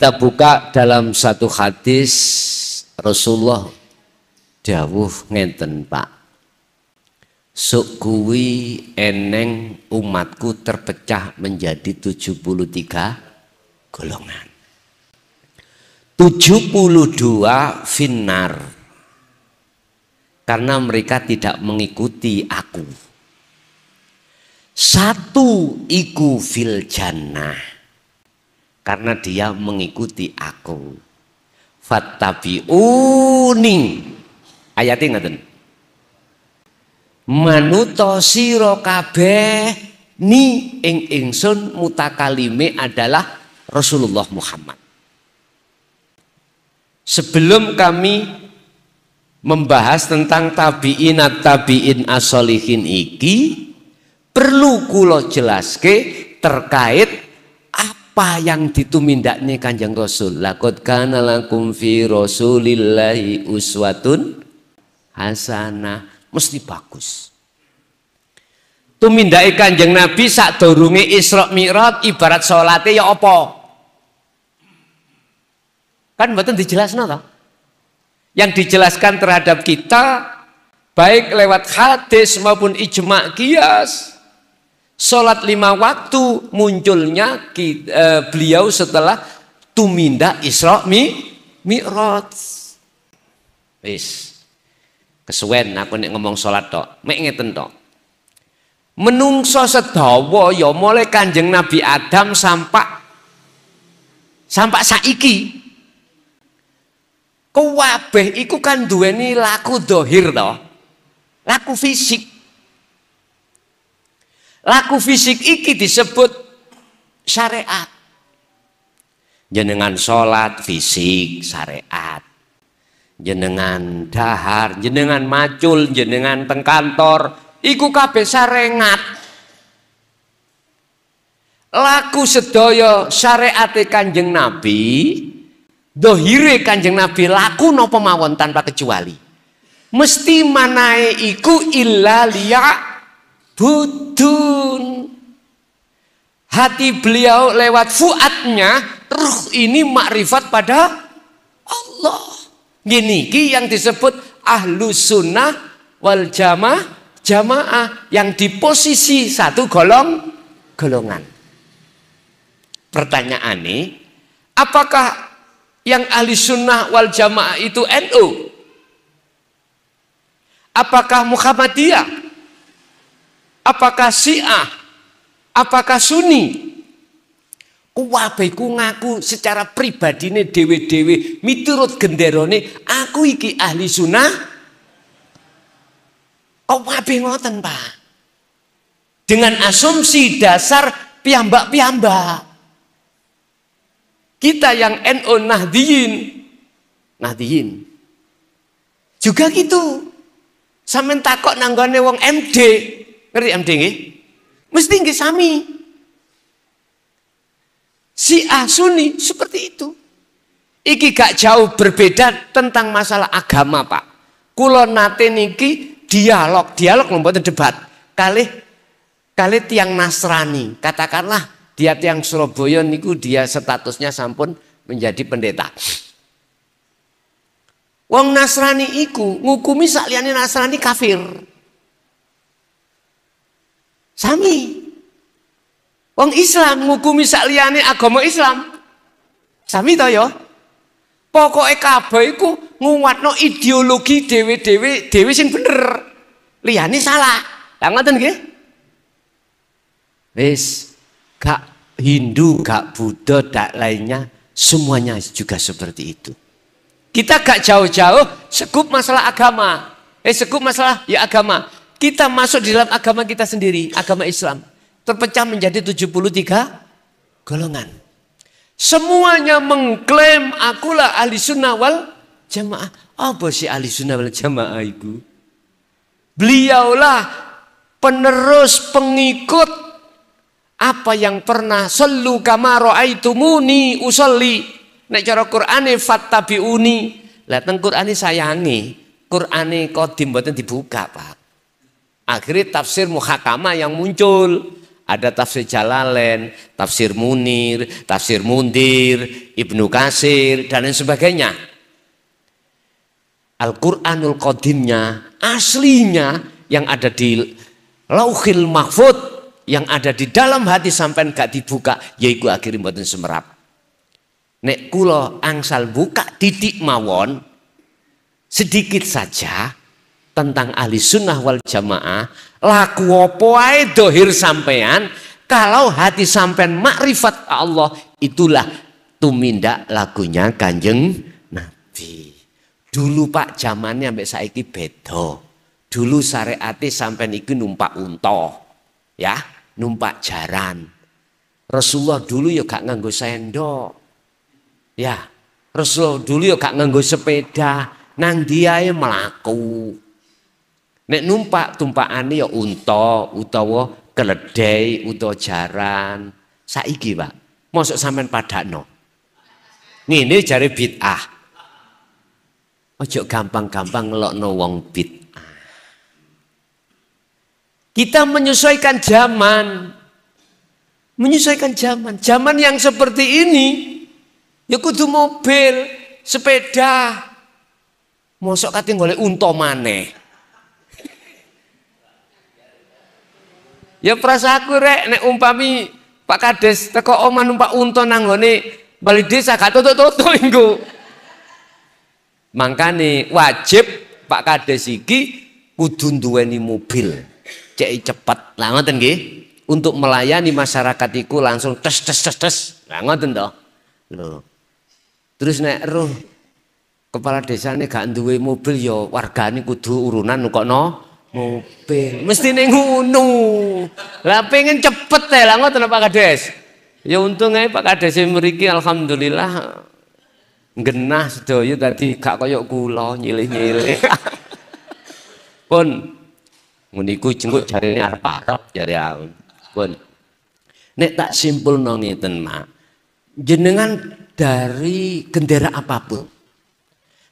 Kita buka dalam satu hadis Rasulullah dawuh ngenten Pak. Suk eneng umatku terpecah menjadi 73 golongan. 72 finar Karena mereka tidak mengikuti aku. Satu iku fil karena dia mengikuti aku fattabi'uni ayat ngaten manuto sira kabeh ni ing ingsun mutakalime adalah Rasulullah Muhammad sebelum kami membahas tentang tabi'inat tabi'in asolihin iki perlu kulo jelaske terkait apa yang ditumindaknya kanjeng Rasul lakot kana lakum fi rasulillahi uswatun hasanah mesti bagus tumindake kanjeng Nabi sak dorungi Isra Mi'raj ibarat salate ya apa kan mboten dijelasno ta yang dijelaskan terhadap kita baik lewat hadis maupun ijma kias Sholat lima waktu munculnya e, beliau setelah tumindak Isra mi Mi'raj. Wis. Kesuwen aku nek ngomong sholat tok, mek ngeten tok. Menungso sedawa ya mulai Kanjeng Nabi Adam sampak sampak saiki. kewabeh iku kan duweni laku dohir toh. Laku fisik. Laku fisik iki disebut syariat. Jenengan sholat fisik syariat. Jenengan dahar, jenengan macul, jenengan tengkantor, kantor, iku kabeh sarengat. Laku sedaya syariate Kanjeng Nabi, dohire Kanjeng Nabi laku napa mawon tanpa kecuali. Mesti manae iku illa liya budun. Hati beliau lewat fuatnya, ruh ini makrifat pada Allah. Gini yang disebut ahlu sunnah wal jamaah jamaah yang di posisi satu golong golongan. Pertanyaan ini, apakah yang ahli sunnah wal jamaah itu NU? NO? Apakah Muhammadiyah? Apakah Syiah? Apakah Sunni? Kuwabe ku ngaku secara pribadine dewe-dewe miturut genderone aku iki ahli sunnah. Kuwabe ngoten, Pak. Dengan asumsi dasar piambak piambak. Kita yang NU Nahdiyin, Nahdiyin. Juga gitu. Sampeyan takok nanggone wong MD, Ngerti MD nggih? Eh? Mesti nggih sami. Asuni Sunni seperti itu. Iki gak jauh berbeda tentang masalah agama, Pak. Kula nate niki dialog, dialog lompat debat. Kali kali tiang Nasrani, katakanlah dia tiang Surabaya niku dia statusnya sampun menjadi pendeta. Wong Nasrani iku ngukumi sakliyane Nasrani kafir. Sami. Wong Islam ngukumi sakliyane agama Islam. Sami to ya? Pokoke kabeh iku nguwatno ideologi dhewe-dhewe dhewe sing bener. Liyane salah. Lah ngoten nggih? Wis gak Hindu, gak Buddha, gak lainnya semuanya juga seperti itu. Kita gak jauh-jauh sekup masalah agama. Eh sekup masalah ya agama. Kita masuk di dalam agama kita sendiri, agama Islam. Terpecah menjadi 73 golongan. Semuanya mengklaim akulah ahli sunnah wal jamaah. Apa sih ahli sunnah wal jamaah itu? Beliaulah penerus pengikut apa yang pernah selu kamaro raaitumuni usolli nek cara Qur'ane fattabiuni lah teng Qur'ane sayangi Qur'ane kodim mboten dibuka Pak Akhirnya tafsir muhakama yang muncul. Ada tafsir Jalalain, tafsir Munir, tafsir Mundir, Ibnu Kasir, dan lain sebagainya. Al-Quranul Qadimnya, aslinya yang ada di lauhil mahfud, yang ada di dalam hati sampai gak dibuka, yaitu akhirnya buatan semerap. Nek kulo angsal buka titik mawon, sedikit saja, tentang ahli sunnah wal jamaah laku apa ae dohir sampean kalau hati sampean makrifat Allah itulah tumindak lagunya kanjeng Nabi dulu pak zamannya sampai saiki beda dulu syariati sampean iki numpak unta ya numpak jaran Rasulullah dulu ya gak nganggo sendok ya Rasulullah dulu ya gak nganggo sepeda nang diae melaku Nek numpak tumpakane ya unta utawa keledai utawa jaran. Saiki, Pak. Mosok sampean padakno. Ngene jare bid'ah. Ojo gampang-gampang ngelokno wong bid'ah. Kita menyesuaikan zaman. Menyesuaikan zaman. Zaman yang seperti ini ya kudu mobil, sepeda. Mosok kate golek unta maneh. Ya perasa aku rek nek umpami Pak Kades teko oman numpak unta nanggone balik desa gak toto tutuk engko. Mangkane wajib Pak Kades iki kudu duweni mobil. Cek cepet. Lah ngoten nggih. Untuk melayani masyarakat iku langsung tes tes tes tes. Lah ngoten to. Lho. Terus nek roh kepala ini gak duwe mobil yo, ya ini kudu urunan kok no mobil mesti neng ngunu lah pengen cepet ya, lah ngoten Pak Kades ya untung ae Pak Kades mriki alhamdulillah genah sedoyo tadi gak kaya kula nyilih-nyilih pun nguniku jenguk ini apa arep cari aun pun nek tak simpul ngeten Mak jenengan dari gendera apapun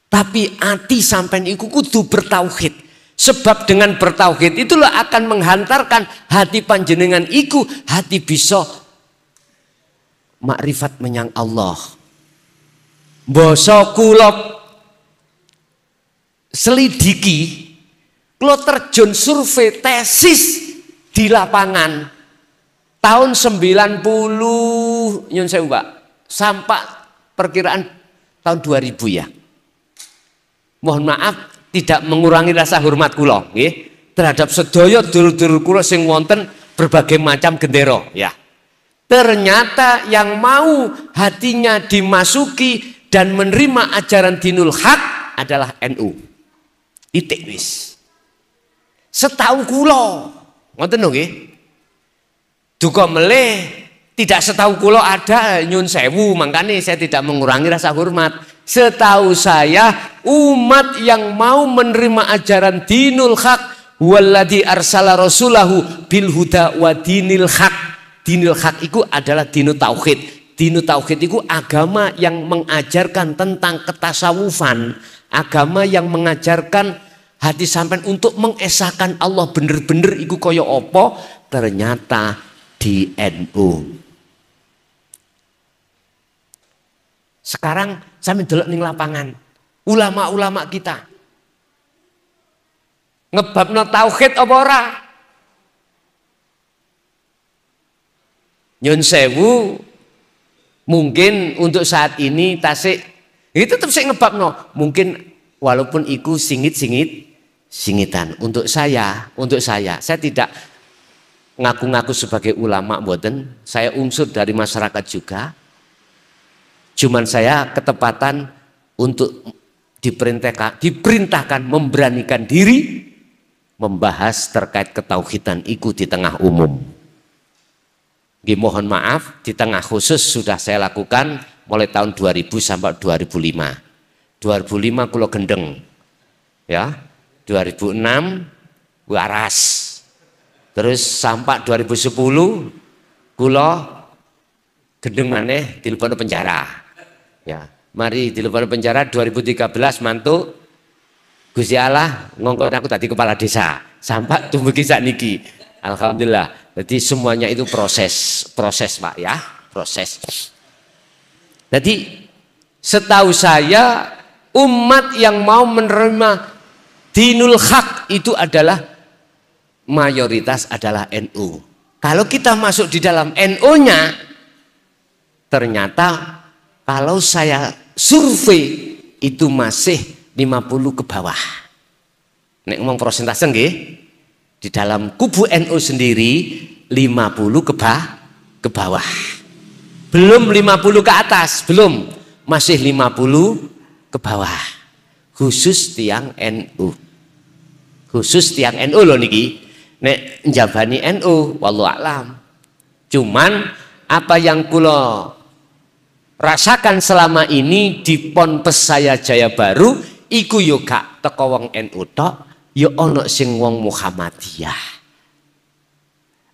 tapi ati sampai iku kudu bertauhid Sebab dengan bertauhid itulah akan menghantarkan hati panjenengan iku hati bisa makrifat menyang Allah. Boso kulok selidiki klo terjun survei tesis di lapangan tahun 90 nyun saya mbak sampai perkiraan tahun 2000 ya mohon maaf tidak mengurangi rasa hormat kula nggih terhadap sedaya dulur-dulur kula sing wonten berbagai macam gendera ya. Ternyata yang mau hatinya dimasuki dan menerima ajaran dinul hak adalah NU. Titik wis. Setahu kula, ngoten lho nggih. Duka meleh tidak setahu kula ada nyun sewu, makanya saya tidak mengurangi rasa hormat Setahu saya umat yang mau menerima ajaran dinul hak walladhi arsala rasulahu bil huda wa dinil hak. dinul hak itu adalah dinu tauhid. Dinu tauhid itu agama yang mengajarkan tentang ketasawufan, agama yang mengajarkan hati sampean untuk mengesahkan Allah bener-bener iku kaya apa? Ternyata di NU. Sekarang Sampai delok ning lapangan. Ulama-ulama kita. Ngebabno tauhid apa ora? Nyun sewu mungkin untuk saat ini tasik itu tetap ngebabno. Mungkin walaupun iku singit-singit singitan untuk saya, untuk saya. Saya tidak ngaku-ngaku sebagai ulama boten, saya unsur dari masyarakat juga, Cuman saya ketepatan untuk diperintahkan, diperintahkan memberanikan diri membahas terkait ketauhidan itu di tengah umum. Gih, mohon maaf, di tengah khusus sudah saya lakukan mulai tahun 2000 sampai 2005. 2005 kulo gendeng. Ya. 2006 waras. Terus sampai 2010 kulo gendeng maneh di penjara. Ya, mari di luar penjara 2013 mantu Gusti Allah ngongkon aku tadi kepala desa sampai tumbuh kisah niki. Alhamdulillah. Jadi semuanya itu proses, proses Pak ya, proses. Jadi setahu saya umat yang mau menerima dinul hak itu adalah mayoritas adalah NU. Kalau kita masuk di dalam NU-nya ternyata kalau saya survei itu masih 50 ke bawah. Nek ngomong persentase nggih. Di dalam kubu NU sendiri 50 ke bawah ke bawah. Belum 50 ke atas, belum. Masih 50 ke bawah. Khusus tiang NU. Khusus tiang NU loh niki. Nek jabani NU wallahu alam. Cuman apa yang kula rasakan selama ini di Ponpes saya Jaya Baru iku yo gak teko wong NU tok yo ono sing wong Muhammadiyah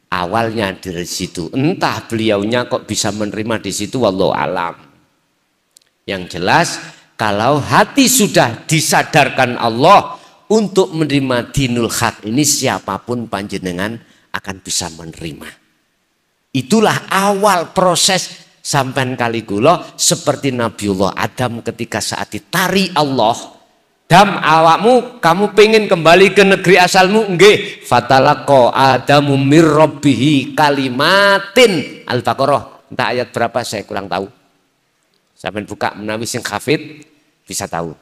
awalnya dari situ entah beliaunya kok bisa menerima di situ wallahu alam yang jelas kalau hati sudah disadarkan Allah untuk menerima dinul hak ini siapapun panjenengan akan bisa menerima itulah awal proses Sampai kali gula seperti Nabiullah Adam ketika saat ditari Allah. Dam awakmu kamu pengen kembali ke negeri asalmu nggih fatalako adamu mirrobihi kalimatin al-baqarah entah ayat berapa saya kurang tahu sampai buka menawi sing hafid bisa tahu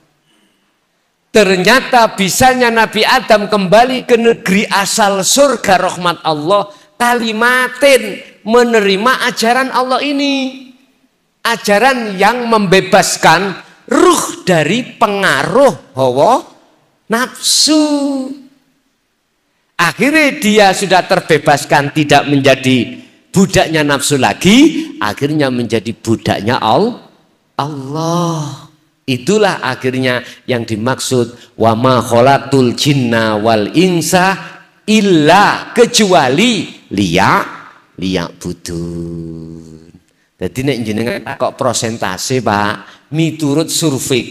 ternyata bisanya Nabi Adam kembali ke negeri asal surga rahmat Allah kalimatin menerima ajaran Allah ini. Ajaran yang membebaskan ruh dari pengaruh hawa nafsu. Akhirnya dia sudah terbebaskan tidak menjadi budaknya nafsu lagi, akhirnya menjadi budaknya Allah. Itulah akhirnya yang dimaksud wa ma khalaqtul jinna wal insa illa kecuali liya liak budun. Jadi ini jenengan kok prosentase Pak, miturut survei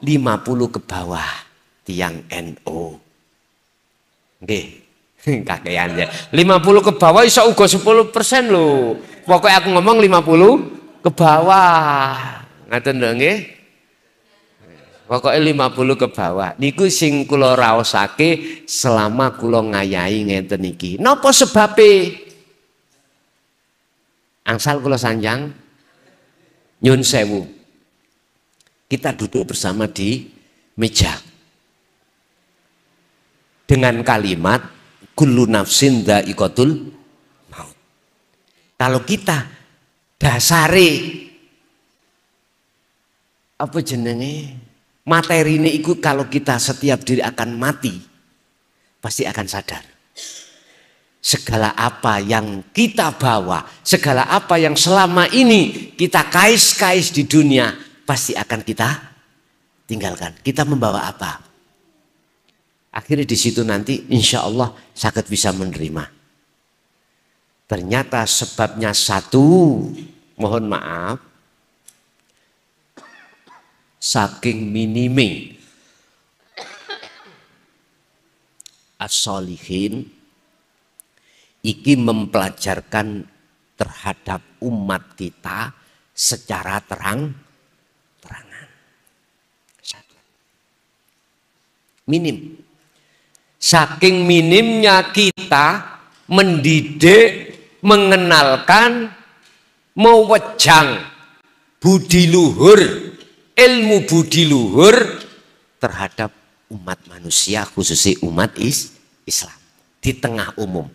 lima 50 ke bawah tiang NO. oke Kakean ya. 50 ke bawah iso uga 10 persen lho. Pokoknya aku ngomong 50 ke bawah. ngerti lho nggih. Pokoknya 50 ke bawah. Niku sing kulo raosake selama kulo ngayai ngeten iki. nopo sebabe? Angsal kula sanjang nyun sewu. Kita duduk bersama di meja. Dengan kalimat kullu nafsin dha'iqatul maut. Kalau kita dasari apa jenenge materi ini ikut kalau kita setiap diri akan mati pasti akan sadar segala apa yang kita bawa, segala apa yang selama ini kita kais-kais di dunia, pasti akan kita tinggalkan. Kita membawa apa? Akhirnya di situ nanti insya Allah sakit bisa menerima. Ternyata sebabnya satu, mohon maaf, saking minimi as iki mempelajarkan terhadap umat kita secara terang terangan. Satu. Minim. Saking minimnya kita mendidik, mengenalkan, mewejang budi luhur, ilmu budi luhur terhadap umat manusia khususnya umat is Islam di tengah umum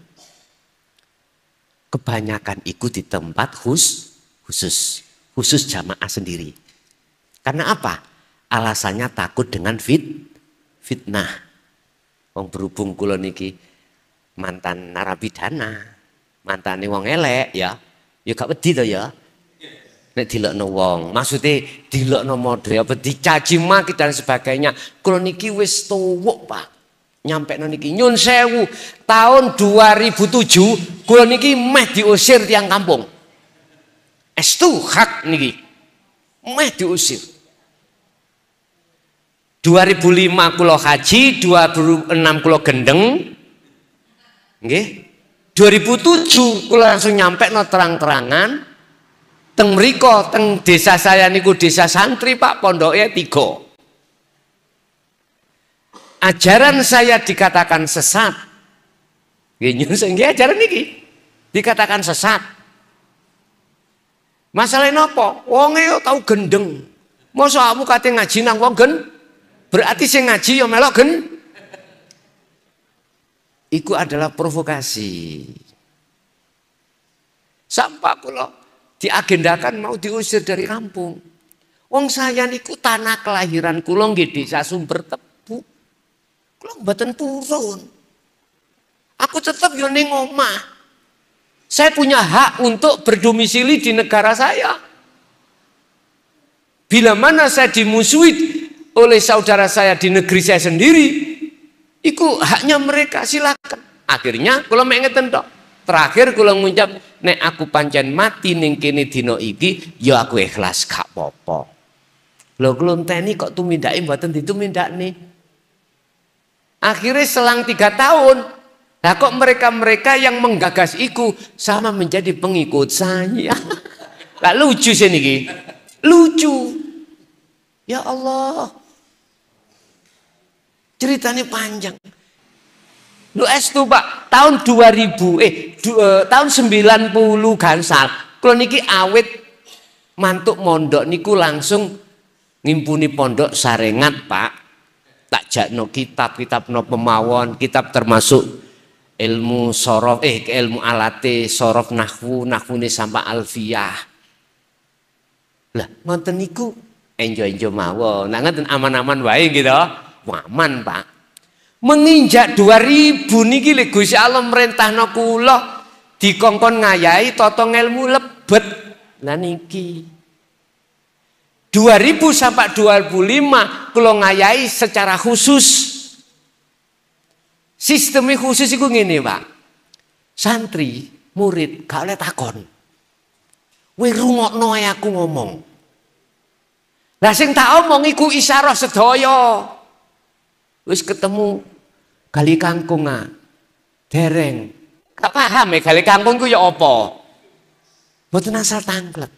kebanyakan ikut di tempat khus, khusus, khusus jamaah sendiri. Karena apa? Alasannya takut dengan fit, fitnah. Wong berhubung kula niki mantan narapidana, mantan wong elek ya. Ya gak wedi to ya. Nek dilokno wong, maksudnya dilokno model apa dicaci maki dan sebagainya. Kula niki wis tuwuk, Pak nyampe niki nyun sewu tahun 2007 kula niki meh diusir tiang kampung estu hak niki meh diusir 2005 kula haji 2006 kula gendeng nggih 2007 kula langsung nyampe no terang-terangan teng mriko teng desa saya niku desa santri Pak pondoknya tiga ajaran saya dikatakan sesat. Ini ajaran ini dikatakan sesat. Masalah Wong Wonge e tahu gendeng. Masa kamu kata ngaji nang wong gen? Berarti saya ngaji ya melok gen. Iku adalah provokasi. Sampah kula diagendakan mau diusir dari kampung. Wong saya niku tanah kelahiran kula nggih desa Sumbertep. Kalau mboten turun, Aku tetap yo ning omah. Saya punya hak untuk berdomisili di negara saya. Bila mana saya dimusuhi oleh saudara saya di negeri saya sendiri, itu haknya mereka, silakan. Akhirnya kalau mengeten dok, Terakhir kalau ngucap, nek aku pancen mati ning kene dina iki, ya aku ikhlas gak apa-apa. Lho kula kok tumindake mboten ditumindakne. Akhirnya selang tiga tahun, lah kok mereka-mereka yang menggagas iku sama menjadi pengikut saya. Lah lucu sih niki. Lucu. Ya Allah. Ceritanya panjang. Lu es tuh pak tahun 2000 eh du, eh, tahun 90 gansal. Kalau niki awet mantuk mondok niku langsung ngimpuni pondok sarengat pak tak jakno kitab kitab no pemawon kitab termasuk ilmu sorof eh ilmu alate sorof nahwu nahwune sampai alfiah. lah ngonten niku enjoy enjoy mawon nah ngonten aman-aman baik gitu aman pak menginjak 2000 niki le Gusti Allah merintahno kula dikongkon ngayahi tata ilmu lebet lah niki 2000 sampai 2005 kula ngayai secara khusus. Sistemnya khusus itu gini Pak. Santri, murid gak oleh takon. rungok rungokno aku ngomong. Lah sing tak omong iku isyarah sedaya. Wis ketemu gali kangkung ah. dereng. Gak paham ya gali kangkung ku ya apa? Mboten asal tangklet.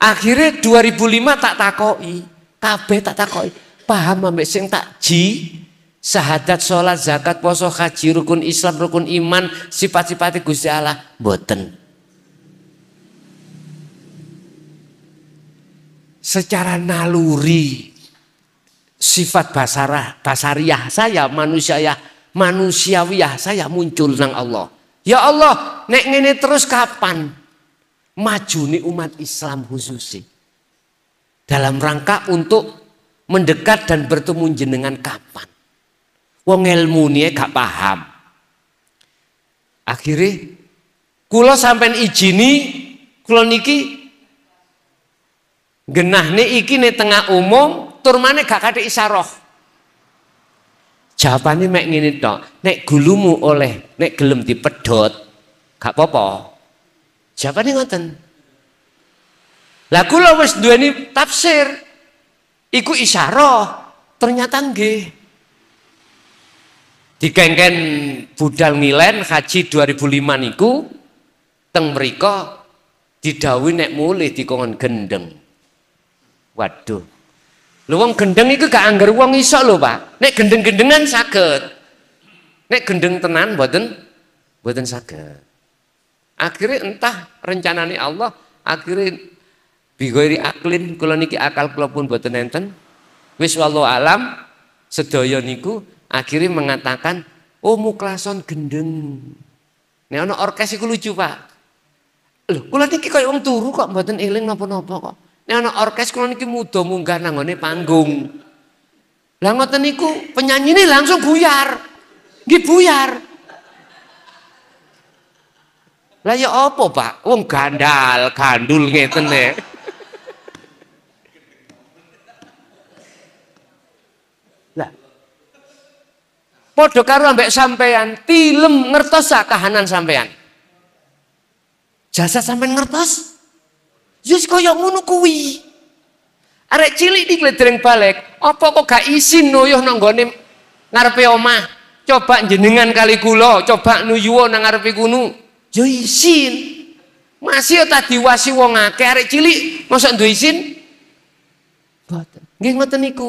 Akhirnya 2005 tak takoi, kabeh tak takoi. Paham ambek sing takji, syahadat, sholat, zakat, puasa haji, rukun Islam, rukun iman, sifat-sifat Gusti Allah boten. Secara naluri sifat basarah, basariah saya manusia ya manusiawiyah saya muncul nang Allah. Ya Allah, nek ngene terus kapan? Maju nih umat Islam khususnya dalam rangka untuk mendekat dan bertemu jenengan kapan wong ilmu nih gak paham akhirnya kulo sampai izini kulo niki genah nih iki nih tengah umum turmane gak kate isaroh jawabannya mek ngene tok nek gulumu oleh nek gelem pedot kak popo Siapa nih ngoten. Lah kula wis duweni tafsir. Iku isyarah, ternyata nggih. Dikengken budal ngilen haji 2005 niku teng mriko didhawuhi nek mulih dikongkon gendeng. Waduh. Lu wong gendeng iku gak anggar wong iso lho, Pak. Nek gendeng-gendengan saged. Nek gendeng tenan mboten mboten saged. Akhirnya entah rencananya Allah, akhirnya bigoiri aklin koloniki niki akal kula pun buat nenten Wis alam sedaya niku akhirnya mengatakan oh muklason gendeng. neono orkesi orkes lucu, Pak. lu kula niki koyo turu kok buatan iling nopo nopo kok. neono orkes kula niki muda munggah nangone panggung. Lah ngoten niku ini langsung buyar. Nggih buyar. Lah ya apa, Pak? Wong gandal, gandul ngeten ya. Lah. Padha karo ambek sampean tilem ngertos kahanan sampean. Jasa sampean ngertos? Yus ya koyo ngono kuwi. Arek cilik digledreng balik, apa kok gak isin noyoh nang gone ngarepe omah? Coba jenengan kali kula, coba nuyuwo nang ngarepe gunung. Ya izin Masih tadi wasi wong akeh arek cilik mosok duwe isin? Mboten. Nggih ngoten niku.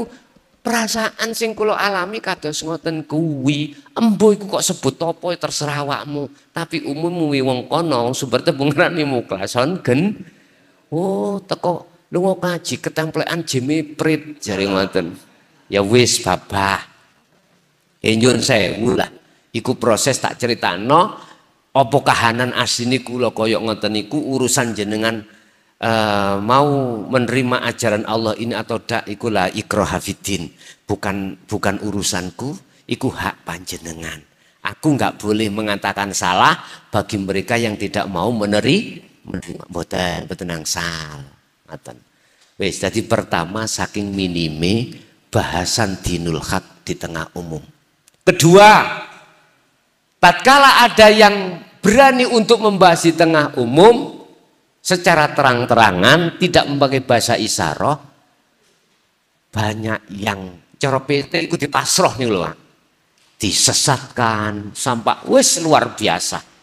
Perasaan sing kula alami kados ngoten kuwi. Embo iku kok sebut apa ya, terserah awakmu, tapi umum muwi wong kono wong sumber tebung rani muklason gen. Oh, teko lunga kaji ketemplekan jeme prit jare ngoten. Ya wis babah. Enjun eh, sewu lah. Iku proses tak ceritano opo kahanan asini kula kaya ngoten niku urusan jenengan uh, mau menerima ajaran Allah ini atau dak ikulah la ikraha bukan bukan urusanku iku hak panjenengan aku nggak boleh mengatakan salah bagi mereka yang tidak mau meneri menerima boten betenang sal ngoten wis jadi pertama saking minime bahasan dinul hak di tengah umum kedua Tatkala ada yang berani untuk membahas di tengah umum secara terang-terangan tidak memakai bahasa isyarah banyak yang cara PT ikut dipasroh nih loh disesatkan sampai wes luar biasa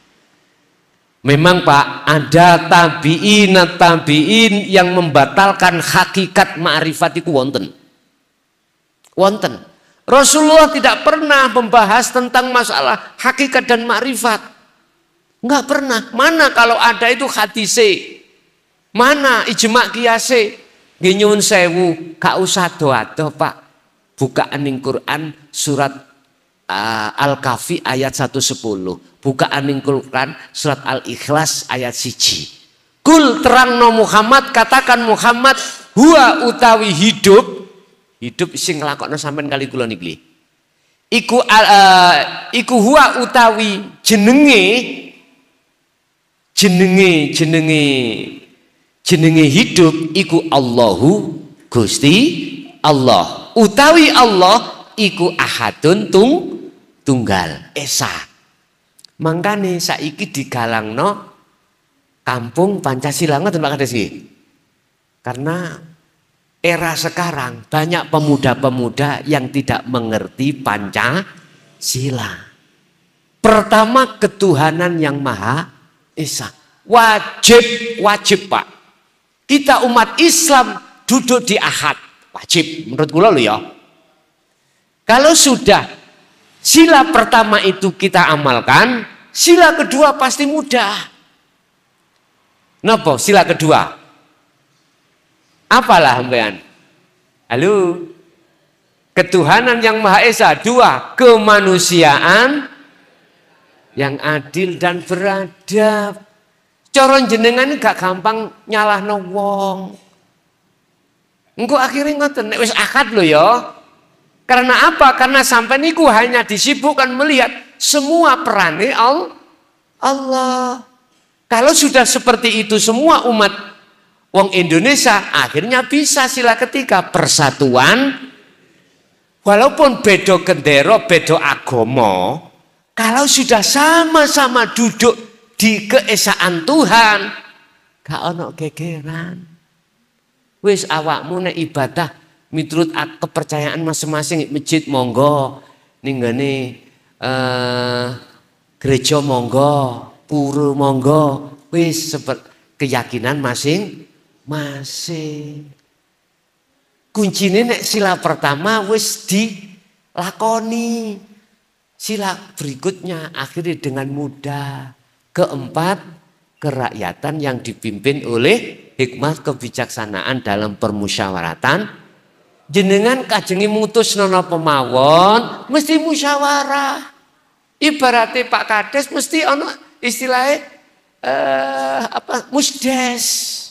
Memang Pak, ada tabiin tabiin yang membatalkan hakikat ma'rifat itu wonten. Wonten. Rasulullah tidak pernah membahas tentang masalah hakikat dan makrifat. Enggak pernah. Mana kalau ada itu hadise? Mana ijma kiase? Ginyun sewu, gak usah doa-doa Pak. Bukaan ning Quran surat uh, Al-Kahfi ayat 110. Bukaan ning Quran surat Al-Ikhlas ayat 1. Kul terang no Muhammad, katakan Muhammad, huwa utawi hidup Hidup sing nglakokno sampean kali kula niki. Iku uh, iku huwa utawi jenenge jenenge jenenge jenenge hidup iku Allahu Gusti Allah utawi Allah iku ahadun tung tunggal esa mangkane saiki digalangno kampung Pancasila ngoten Pak Kades karena era sekarang banyak pemuda-pemuda yang tidak mengerti Pancasila. Pertama ketuhanan yang Maha Esa. Wajib, wajib Pak. Kita umat Islam duduk di ahad. Wajib, menurut gue lo ya. Kalau sudah sila pertama itu kita amalkan, sila kedua pasti mudah. Nopo, sila kedua Apalah sampean? Halo. Ketuhanan yang Maha Esa, dua, kemanusiaan yang adil dan beradab. Coron jenengan gak gampang nyalah wong. Engko akhirnya ngoten wis akad lo ya. Karena apa? Karena sampai niku hanya disibukkan melihat semua perannya Allah. Kalau sudah seperti itu semua umat Wong Indonesia akhirnya bisa sila ketiga persatuan walaupun bedo kendero, bedo agomo kalau sudah sama-sama duduk di keesaan Tuhan gak ono gegeran wis awakmu nek ibadah miturut kepercayaan masing-masing masjid monggo ning eh, gereja monggo puru monggo wis seperti keyakinan masing masih kuncinya nek sila pertama wis lakoni sila berikutnya akhirnya dengan mudah keempat kerakyatan yang dipimpin oleh hikmah kebijaksanaan dalam permusyawaratan jenengan kajengi mutus nono pemawon mesti musyawarah ibaratnya Pak Kades mesti ono istilahnya eh, apa musdes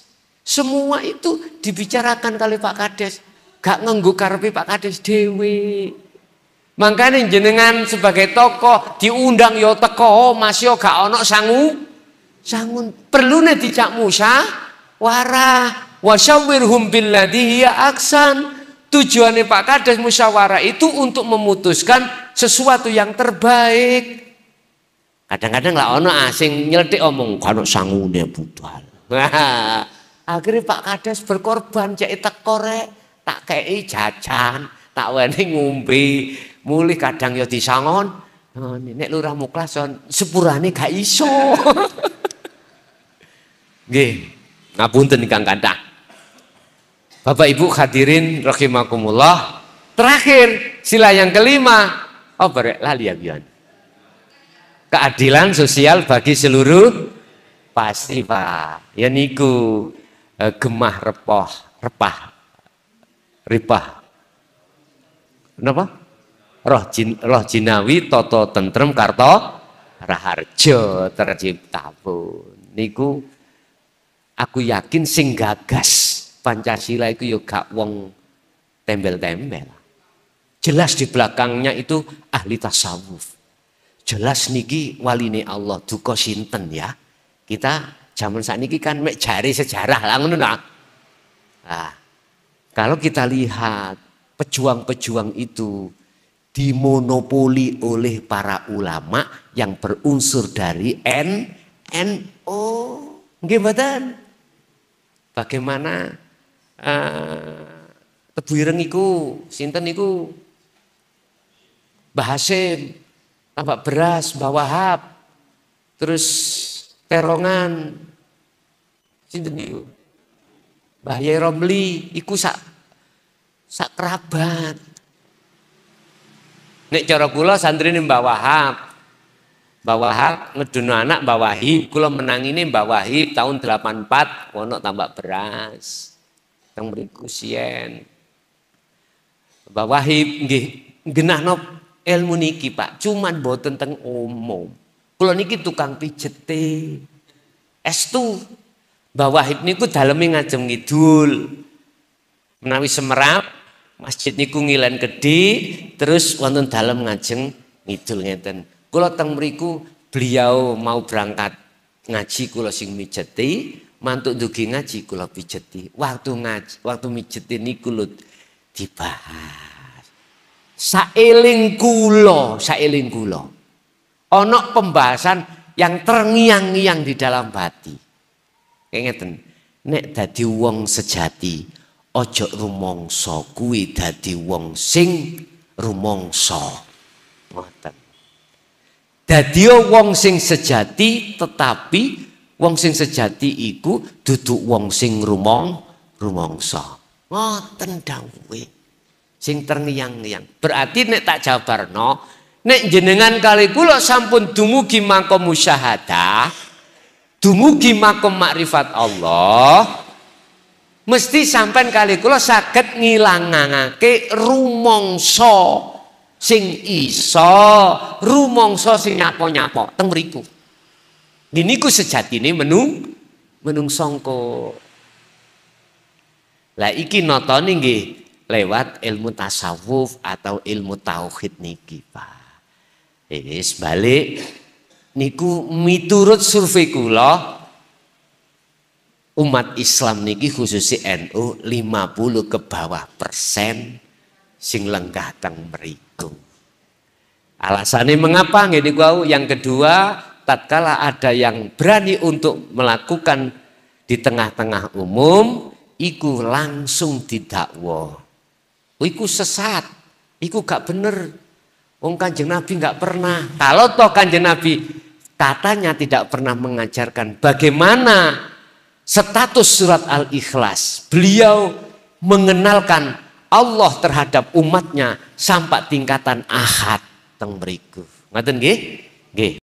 semua itu dibicarakan kali Pak Kades. Gak ngenggu karpi Pak Kades dewi. Makanya jenengan sebagai tokoh diundang yo ya teko oh, mas yo ya gak ono sangu sangun perlu nih dijak Musa wara wasyawirhum billadhi ya aksan tujuannya Pak Kades musyawarah itu untuk memutuskan sesuatu yang terbaik kadang-kadang lah ono asing nyeltik omong kalau sangune budal Akhirnya Pak Kades berkorban cek tak korek, tak kei jajan, tak wani ngumpi, mulih kadang ya disangon. Nenek oh, nek lurah muklason ya sepurane gak iso. Nggih, ngapunten Kang kandang. Bapak Ibu hadirin rahimakumullah. Terakhir, sila yang kelima. Oh, berek lali ya Keadilan sosial bagi seluruh pasti Pak. Ya niku uh, gemah repoh, repah, ripah. Kenapa? Roh, jin, roh jinawi toto tentrem karto raharjo tercipta pun. Niku aku yakin sing gagas Pancasila itu yuk ya gak wong tembel-tembel. Jelas di belakangnya itu ahli tasawuf. Jelas niki waline Allah dukosinten sinten ya. Kita Zaman saat ini kan mek jari sejarah lah ngono nah. Kalau kita lihat pejuang-pejuang itu dimonopoli oleh para ulama yang berunsur dari N N, O, Bagaimana uh, eh, Tebu Ireng iku sinten iku beras, Mbah terus terongan, Sinten niku? Mbah Romli iku sak sak kerabat. Nek cara kula santrine Mbah Wahab. Mbah Wahab ngedono anak Mbah Wahib, menang ini Mbah Wahib tahun 84 ono tambah beras. Teng mriku sien. Mbah Wahib genah genahno ilmu niki, Pak. Cuman boten teng umum. Kula niki tukang es e. Estu Bawah niku dalam ngajeng ngidul. Menawi Semerap, masjid niku ngilen gede, terus wonten dalem ngajeng ngidul ngeten. Kula teng mriku beliau mau berangkat ngaji kula sing mijeti, mantuk dugi ngaji kula pijeti. Waktu ngaji, waktu mijeti niku lut dibahas. Saeling kula, saeling kula. Ana pembahasan yang terngiang-ngiang di dalam hati. Ngeten, nek dadi wong sejati, ojo rumangsa kuwi dadi wong sing rumangsa. Ngoten. Dadi wong sing sejati tetapi wong sing sejati iku duduk wong sing rumong rumangsa. Ngoten dawuhe. sing terngiang-ngiang. Berarti nek tak jabarno, nek jenengan kali kula sampun dumugi mangko musyahadah, dumugi makom makrifat Allah mesti sampai kali kula saged ngilangake rumongso sing iso rumongso sing nyapo-nyapo teng ku sejati ini menung menung songko. lah iki notone nggih lewat ilmu tasawuf atau ilmu tauhid niki Pak Ini sebalik niku miturut survei kula umat Islam niki khususnya NU 50 ke bawah persen sing lenggah teng meriku. Alasannya mengapa ngene kuwi yang kedua tatkala ada yang berani untuk melakukan di tengah-tengah umum iku langsung didakwa. Iku sesat, iku gak bener. Wong Kanjeng Nabi gak pernah. Kalau toh Kanjeng Nabi katanya tidak pernah mengajarkan bagaimana status surat Al-Ikhlas. Beliau mengenalkan Allah terhadap umatnya sampai tingkatan ahad teng mriku. Ngoten nggih? Nggih.